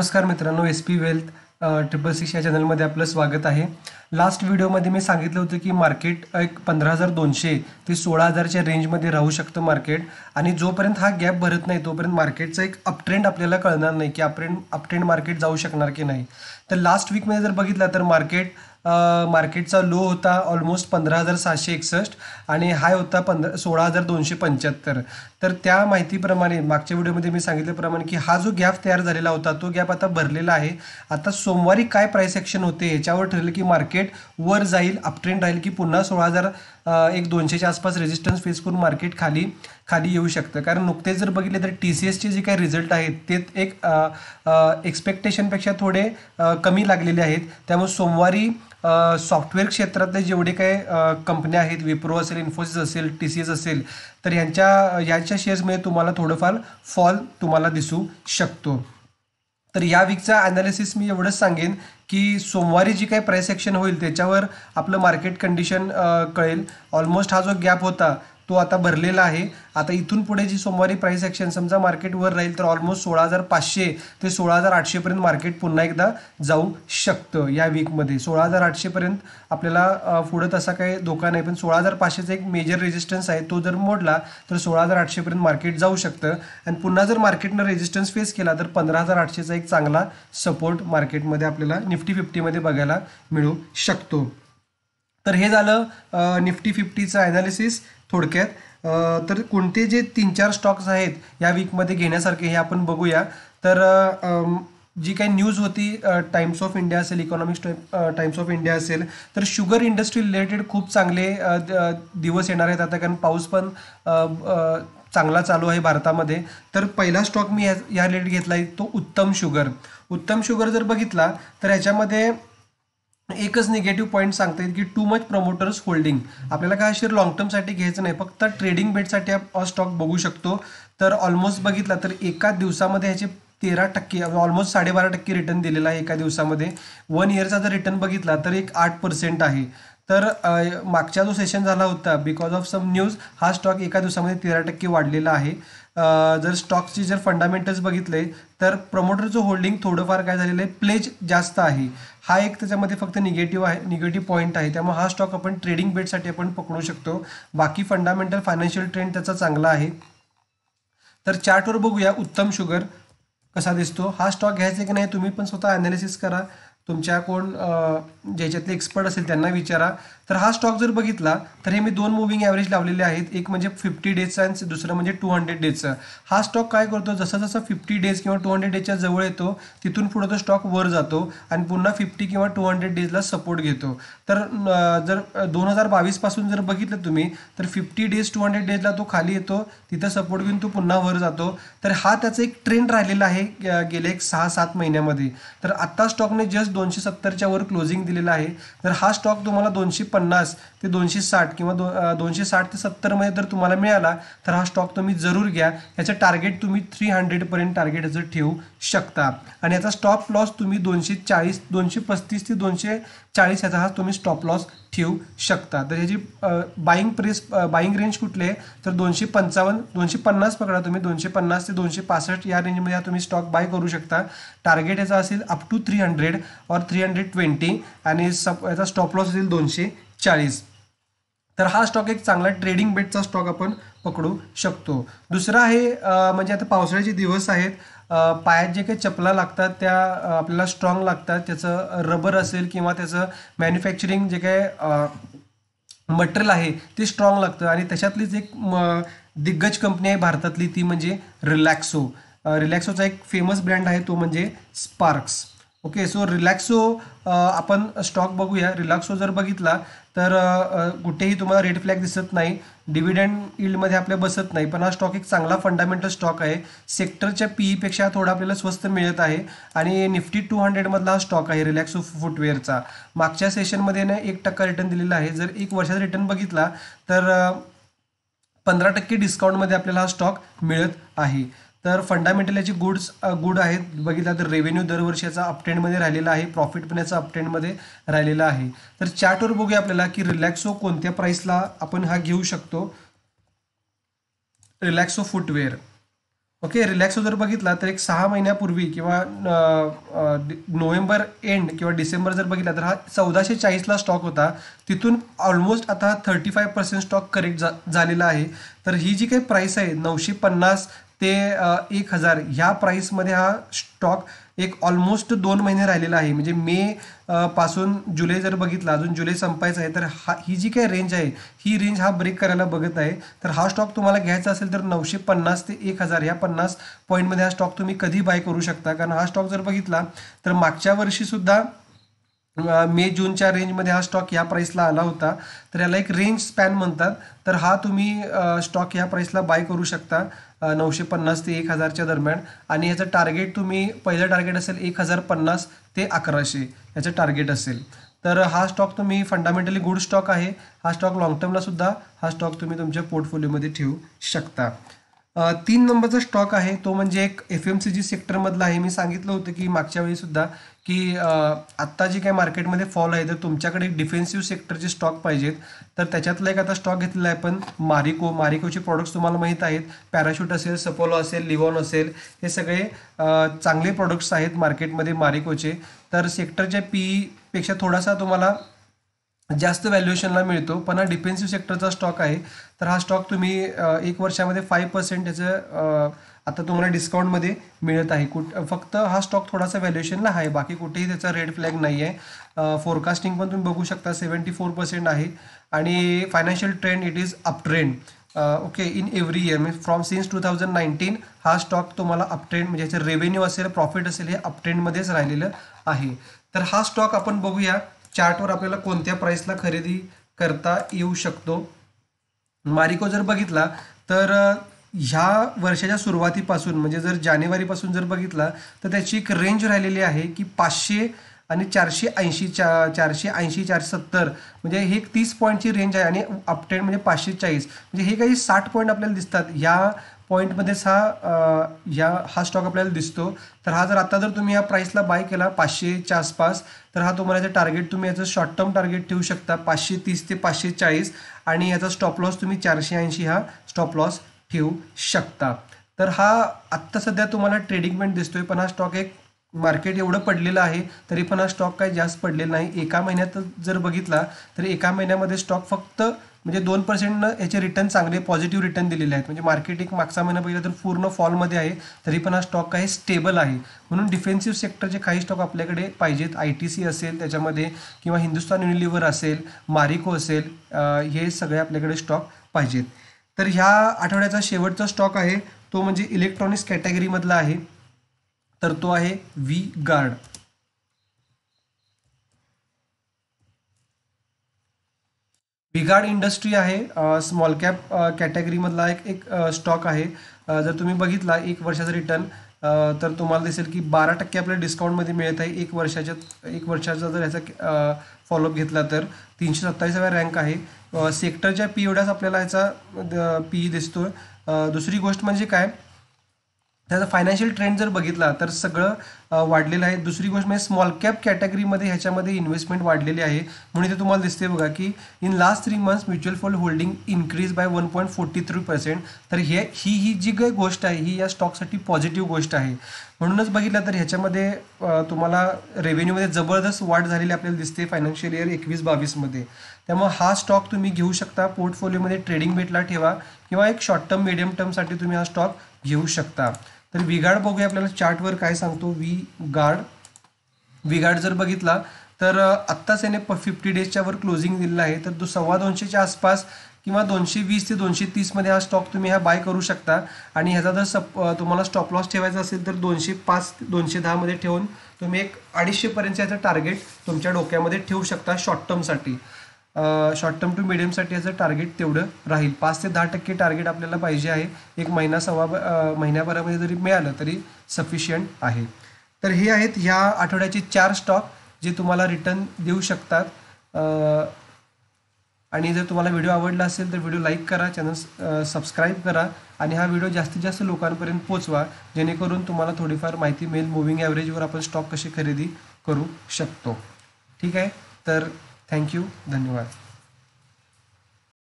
नमस्कार मित्रांनो S P Wealth triple six या चॅनलमध्ये आपलं स्वागत आहे लास्ट व्हिडिओमध्ये मी सांगितलं होतं की मार्केट एक पंधरा हजार दोनशे ते सोळा हजारच्या रेंजमध्ये राहू शकतं मार्केट आणि जोपर्यंत हा गॅप भरत नाही तोपर्यंत मार्केटचा एक अपट्रेंड आपल्याला कळणार नाही की अपट्रेंड अपट्रेंड मार्केट जाऊ शकणार की नाही तर लास्ट वीकमध्ये जर बघितलं तर मार्केट मार्केटचा लो होता ऑलमोस्ट पंधरा हजार सहाशे एकसष्ट आणि हाय होता पंधरा सोळा हजार दोनशे पंच्याहत्तर तर त्या माहितीप्रमाणे मागच्या व्हिडिओमध्ये मी सांगितल्याप्रमाणे की हा जो गॅप तयार झालेला होता तो गॅप आता भरलेला आहे आता सोमवारी काय प्राईस ॲक्शन होते याच्यावर ठरेल की मार्केट वर जाईल अपट्रेंड राहील की पुन्हा सोळा हजार एक दोनशेच्या आसपास रेजिस्टन्स फेस करून मार्केट खाली खाली येऊ शकतं कारण नुकतेच जर बघितले तर टी सी एसचे जे काही रिझल्ट आहेत ते एक एक्सपेक्टेशनपेक्षा थोडे कमी लागलेले आहेत त्यामुळे सोमवारी सॉफ्टवेअर क्षेत्रातले जेवढे काही कंपन्या आहेत विप्रो असेल इन्फोसिस असेल टी सी एस असेल तर ह्यांच्या ह्याच्या शेअर्समध्ये तुम्हाला थोडंफार फॉल तुम्हाला दिसू शकतो तर या वीकचा ॲनालिसिस मी एवढंच सांगेन की सोमवारी जी काही प्राईस ॲक्शन होईल त्याच्यावर आपलं मार्केट कंडिशन कळेल ऑलमोस्ट हा जो गॅप होता तो आता भरलेला आहे आता इथून पुढे जी सोमवारी प्राईस ॲक्शन समजा मार्केट वर राहील तर ऑलमोस्ट सोळा हजार पाचशे ते सोळा हजार आठशेपर्यंत मार्केट पुन्हा एकदा जाऊ शकतं या वीकमध्ये सोळा हजार आठशेपर्यंत आपल्याला पुढं तसा काही धोका नाही पण सोळा हजार पाचशेचा एक मेजर रेजिस्टन्स आहे तो जर मोडला तर सोळा हजार आठशेपर्यंत मार्केट जाऊ शकतं आणि पुन्हा जर मार्केटनं रेजिस्टन्स फेस केला तर पंधरा हजार आठशेचा एक चांगला सपोर्ट मार्केटमध्ये आपल्याला निफ्टी फिफ्टीमध्ये बघायला मिळू शकतो तर हे झालं निफ्टी फिफ्टीचं ॲनालिसिस थोडक्यात तर कोणते जे तीन चार स्टॉक्स आहेत या वीकमध्ये घेण्यासारखे हे आपण बघूया तर जी काही न्यूज होती टाइम्स ऑफ इंडिया असेल इकॉनॉमिक्स टाइम्स ऑफ इंडिया असेल तर शुगर इंडस्ट्री रिलेटेड खूप चांगले दिवस येणार आहेत आता कारण पाऊस पण चांगला चालू आहे भारतामध्ये तर पहिला स्टॉक मी या रिलेटेड घेतला आहे तो उत्तम शुगर उत्तम शुगर जर बघितला तर ह्याच्यामध्ये एकच निगेटिव्ह पॉईंट सांगता येईल की टू मच प्रमोटर्स होल्डिंग आपल्याला काय शेअर लॉंग टर्मसाठी घ्यायचं नाही फक्त ट्रेडिंग बेटसाठी आपण स्टॉक बघू शकतो तर ऑलमोस्ट बघितला तर एका दिवसामध्ये ह्याचे तेरा टक्के ऑलमोस्ट साडेबारा टक्के रिटर्न दिलेला आहे एका दिवसामध्ये वन इयरचा जर रिटर्न बघितला तर एक आठ पर्सेंट आहे तर मागचा जो सेशन झाला होता बिकॉज ऑफ सम न्यूज हा स्टॉक एका दिवसामध्ये तेरा टक्के वाढलेला आहे जर स्टॉकची जर फंडामेंटल्स बघितले तर प्रमोटरचं होल्डिंग थोडंफार काय झालेलं आहे प्लेज जास्त आहे हा एक त्याच्यामध्ये फक्त निगेटिव्ह आहे निगेटिव्ह पॉईंट आहे त्यामुळे हा स्टॉक आपण ट्रेडिंग बेटसाठी आपण पकडू शकतो बाकी फंडामेंटल फायनान्शियल ट्रेंड त्याचा चांगला आहे तर चार्टवर बघूया उत्तम शुगर कसा दिसतो हा स्टॉक घ्यायचा की नाही तुम्ही पण स्वतः ॲनालिसिस करा तुमच्या कोण ज्याच्यातले एक्सपर्ट असेल त्यांना विचारा तर हा स्टॉक जर बघितला तर हे मी दोन मुव्हिंग ॲव्हरेज लावलेले आहेत एक म्हणजे फिफ्टी डेजचा आणि दुसरं म्हणजे टू हंड्रेड डेजचा हा स्टॉक काय करतो जसं जसं फिफ्टी डेज किंवा टू हंड्रेड डेजच्या जवळ येतो तिथून पुढं तो स्टॉक वर जातो आणि पुन्हा फिफ्टी किंवा टू हंड्रेड डेजला सपोर्ट घेतो तर जर दोन हजार बावीसपासून जर बघितलं तुम्ही तर फिफ्टी डेज टू हंड्रेड डेजला तो खाली येतो तिथं सपोर्ट घेऊन तो पुन्हा वर जातो तर हा त्याचा एक ट्रेंड राहिलेला आहे गेल्या एक सहा सात महिन्यामध्ये तर आत्ता स्टॉकने जस्ट दोनशे सत्तरच्या वर क्लोजिंग दिलेला आहे तर हा स्टॉक तुम्हाला दोनशे पन्नास ते दोनशे साठ किंवा दोनशे साठ ते सत्तरमध्ये जर तुम्हाला मिळाला तर हा स्टॉक तुम्ही जरूर घ्या याचं टार्गेट तुम्ही थ्री हंड्रेडपर्यंत टार्गेट याचं ठेवू शकता आणि याचा स्टॉप लॉस तुम्ही दोनशे चाळीस दोनशे पस्तीस ते दोनशे चाळीस याचा हा तुम्ही स्टॉप लॉस ठेवू शकता तर याची बाईंग प्रेस बाईंग रेंज कुठली आहे तर दोनशे पंचावन्न दोनशे पन्नास पकडा तुम्ही दोनशे पन्नास ते दोनशे पासष्ट या रेंजमध्ये हा तुम्ही स्टॉक बाय करू शकता टार्गेट याचा असेल अप टू थ्री हंड्रेड और थ्री हंड्रेड ट्वेंटी आणि सप याचा स्टॉप लॉस असेल दोनशे चाळीस तर हा स्टॉक एक चांगला ट्रेडिंग बेटचा स्टॉक आपण पकडू शकतो दुसरा आहे म्हणजे आता पावसाळ्याचे दिवस आहेत पायात जे काही चपला लागतात त्या आपल्याला स्ट्रॉंग लागतात त्याचं रबर असेल किंवा त्याचं मॅन्युफॅक्चरिंग जे काय मटेरियल आहे ते स्ट्रॉंग लागतं आणि त्याच्यातलीच एक दिग्गज कंपनी आहे भारतातली ती म्हणजे रिलॅक्सो रिलॅक्सोचा एक फेमस ब्रँड आहे तो म्हणजे स्पार्क्स ओके सो रिलॅक्सो आपण स्टॉक बघूया रिलॅक्सो जर बघितला तर uh, uh, कुठेही तुम्हाला रेड फ्लॅग दिसत नाही डिव्हिडंड इल्डमध्ये आपल्या बसत नाही पण हा स्टॉक एक चांगला फंडामेंटल स्टॉक आहे सेक्टरच्या पीईपेक्षा e थोडा आपल्याला स्वस्त मिळत आहे आणि निफ्टी टू हंड्रेडमधला हा स्टॉक आहे रिलॅक्सो फुटवेअरचा मागच्या सेशनमध्ये ना एक टक्का रिटर्न दिलेला आहे जर एक वर्षाचा रिटर्न बघितला तर uh, पंधरा टक्के डिस्काउंटमध्ये आपल्याला हा स्टॉक मिळत आहे तर फंडामेंटल याचे गुड्स गुड आहेत बघितला तर रेव्हेन्यू दरवर्षी याचा अपटेंडमध्ये राहिलेला आहे प्रॉफिट पण याचा अपटेंडमध्ये राहिलेला आहे तर चार्टवर बघूया आपल्याला की रिलॅक्सो कोणत्या प्राइसला आपण हा घेऊ शकतो रिलॅक्सो फुटवेअर ओके रिलॅक्सो जर बघितला तर एक सहा महिन्यापूर्वी किंवा नोव्हेंबर एंड किंवा डिसेंबर जर बघितला तर हा चौदाशे चाळीसला स्टॉक होता तिथून ऑलमोस्ट आता thirty five percent stock correct झालेला आहे तर ही जी काही प्राईस आहे नऊशे पन्नास ते एक हजार ह्या प्राईसमध्ये हा स्टॉक एक ऑलमोस्ट दोन महिने राहिलेला आहे म्हणजे मे पासून जुलै जर बघितला अजून जुलै संपायचा आहे तर हा ही जी काही रेंज आहे ही रेंज हा ब्रेक करायला बघत आहे तर हा स्टॉक तुम्हाला घ्यायचा असेल तर नऊशे पन्नास ते एक हजार ह्या पन्नास पॉईंटमध्ये हा स्टॉक तुम्ही कधी बाय करू शकता कारण हा स्टॉक जर बघितला तर मागच्या वर्षीसुद्धा मे जूनच्या रेंजमध्ये हा स्टॉक या प्राईसला आला होता तर याला एक रेंज स्पॅन म्हणतात तर हा तुम्ही स्टॉक या प्राईसला बाय करू शकता नऊशे पन्नास ते एक हजारच्या दरम्यान आणि याचं टार्गेट तुम्ही पहिलं टार्गेट असेल एक हजार पन्नास ते अकराशे याचं टार्गेट असेल तर हा स्टॉक तुम्ही फंडामेंटली गुड स्टॉक आहे हा स्टॉक लाँग टर्मला सुद्धा हा स्टॉक तुम्ही तुमच्या पोर्टफोलिओमध्ये ठेवू शकता तीन नंबरचा स्टॉक आहे तो म्हणजे एक एफ एम सी जी सेक्टरमधला आहे मी सांगितलं होतं की मागच्या वेळीसुद्धा की आत्ता जे काही मार्केटमध्ये फॉल आहे तर तुमच्याकडे एक डिफेन्सिव्ह सेक्टरचे स्टॉक पाहिजेत तर त्याच्यातला एक आता स्टॉक घेतलेला आहे पण मारिको मारिकोचे प्रॉडक्ट्स तुम्हाला माहीत आहेत पॅराशूट असेल सपोलो असेल लिवॉन असेल हे सगळे चांगले प्रॉडक्ट्स आहेत मार्केटमध्ये मारिकोचे तर सेक्टरच्या पीपेक्षा e थोडासा तुम्हाला जास्त व्हॅल्युएशनला मिळतो पण हा डिफेन्सिव्ह सेक्टरचा स्टॉक आहे तर हा स्टॉक तुम्ही एक वर्षामध्ये फाईव्ह पर्सेंट त्याचं आता तुम्हाला डिस्काउंटमध्ये मिळत आहे कुठ फक्त हा स्टॉक थोडासा व्हॅल्युएशनला आहे बाकी कुठेही त्याचा रेड फ्लॅग नाही आहे फोरकास्टिंग पण तुम्ही बघू शकता सेवन्टी फोर पर्सेंट आहे आणि financial trend it is up trend okay in every year म्हणजे from since two thousand nineteen हा स्टॉक तुम्हाला अपट्रेंड म्हणजे याचं रेव्हेन्यू असेल प्रॉफिट असेल हे अपट्रेंडमध्येच राहिलेलं आहे तर हा स्टॉक आपण बघूया चार्टवर आपल्याला कोणत्या प्राईसला खरेदी करता येऊ शकतो मारिको जर बघितला तर ह्या वर्षाच्या सुरुवातीपासून म्हणजे जर जानेवारीपासून जर बघितला तर त्याची एक रेंज राहिलेली आहे की पाचशे आणि चारशे ऐंशी चा चारशे ऐंशी चारशे सत्तर म्हणजे हे एक तीस पॉईंटची रेंज आहे आणि अपटेड म्हणजे पाचशे चाळीस म्हणजे हे काही साठ पॉईंट आपल्याला दिसतात ह्या पॉईंटमध्ये हा या हा स्टॉक आपल्याला दिसतो तर हा जर आता जर तुम्ही या प्राईसला बाय केला पाचशेच्या आसपास तर हा तुम्हाला याचं टार्गेट तुम्ही याचं शॉर्ट टर्म टार्गेट ठेवू शकता पाचशे तीस ते पाचशे चाळीस आणि याचा स्टॉप लॉस तुम्ही चारशे ऐंशी हा स्टॉप लॉस ठेवू शकता तर हा आत्ता सध्या तुम्हाला ट्रेडिंगमेंट दिसतोय पण हा स्टॉक एक मार्केट एवढं पडलेलं आहे तरी पण हा स्टॉक काही जास्त पडलेला नाही एका महिन्यात जर बघितला तर एका महिन्यामध्ये स्टॉक फक्त म्हणजे दोन पर्सेंटनं याचे रिटर्न चांगले पॉझिटिव्ह रिटर्न दिलेले आहेत म्हणजे मार्केट एक मागचा महिना पहिला तर पूर्ण फॉलमध्ये आहे तरी पण हा स्टॉक आहे स्टेबल आहे म्हणून डिफेन्सिव्ह सेक्टरचे काही स्टॉक आपल्याकडे पाहिजेत आय टी सी असेल त्याच्यामध्ये किंवा हिंदुस्तान युनिलिव्हर असेल मारिको असेल हे सगळे आपल्याकडे स्टॉक पाहिजेत तर ह्या आठवड्याचा शेवटचा स्टॉक आहे तो म्हणजे इलेक्ट्रॉनिक्स कॅटेगरीमधला आहे तर तो आहे व्ही गार्ड बिगाड इंडस्ट्री आहे स्मॉल कॅप कॅटेगरीमधला एक एक स्टॉक आहे जर तुम्ही बघितला एक वर्षाचा रिटर्न तर तुम्हाला दिसेल की बारा टक्के आपल्याला डिस्काउंटमध्ये मिळत आहे एक वर्षाच्या एक वर्षाचा जर ह्याचा फॉलोअप घेतला तर तीनशे सत्तावीसाव्या रँक आहे सेक्टरच्या पी एवढ्याच आपल्याला ह्याचा पी e दिसतो दुसरी गोष्ट म्हणजे काय त्याचा फायनान्शियल ट्रेंड जर बघितला तर सगळं वाढलेलं आहे दुसरी गोष्ट म्हणजे स्मॉल कॅप कॅटेगरीमध्ये ह्याच्यामध्ये इन्व्हेस्टमेंट वाढलेली आहे म्हणून ते तुम्हाला दिसते बघा की in last three months mutual fund holding increase by one point forty three percent तर हे ही ही जी काही गोष्ट आहे ही या स्टॉकसाठी पॉझिटिव्ह गोष्ट आहे म्हणूनच बघितलं तर ह्याच्यामध्ये तुम्हाला रेव्हेन्यूमध्ये जबरदस्त वाढ झालेली आपल्याला दिसते फायनान्शियल इयर एकवीस बावीसमध्ये त्यामुळे हा स्टॉक तुम्ही घेऊ शकता पोर्टफोलिओमध्ये ट्रेडिंग भेटला ठेवा किंवा एक शॉर्ट टर्म मिडियम टर्मसाठी तुम्ही हा स्टॉक घेऊ शकता तर विगाड बघूया आपल्याला चार्टवर काय सांगतो वी गार्ड विगाड जर बघितला तर आत्ताच याने फिफ्टी डेजच्या वर क्लोजिंग दिलेला आहे तर तो सव्वा दोनशेच्या आसपास किंवा दोनशे वीस ते दोनशे तीसमध्ये हा स्टॉक तुम्ही हा बाय करू शकता आणि ह्याचा जर सप तुम्हाला स्टॉप लॉस ठेवायचा असेल तर दोनशे पाच दोनशे दहामध्ये ठेवून तुम्ही एक अडीचशेपर्यंत याचं टार्गेट तुमच्या डोक्यामध्ये ठेवू शकता शॉर्ट टर्मसाठी शॉर्ट टर्म टू मिडियमसाठी याचं टार्गेट तेवढं राहील पाच ते दहा टक्के टार्गेट आपल्याला पाहिजे आहे एक महिना सव्वा महिन्याभरामध्ये जरी मिळालं तरी सफिशियंट आहे तर हे आहेत ह्या आठवड्याचे चार स्टॉक जे तुम्हाला रिटर्न देऊ शकतात आणि जर तुम्हाला व्हिडिओ आवडला असेल तर व्हिडिओ लाईक करा चॅनल सबस्क्राईब करा आणि हा व्हिडिओ जास्तीत जास्त लोकांपर्यंत पोचवा जेणेकरून तुम्हाला थोडीफार माहिती मिळेल मुव्हिंग ॲव्हरेजवर आपण स्टॉक कशी खरेदी करू शकतो ठीक आहे तर थँक्यू धन्यवाद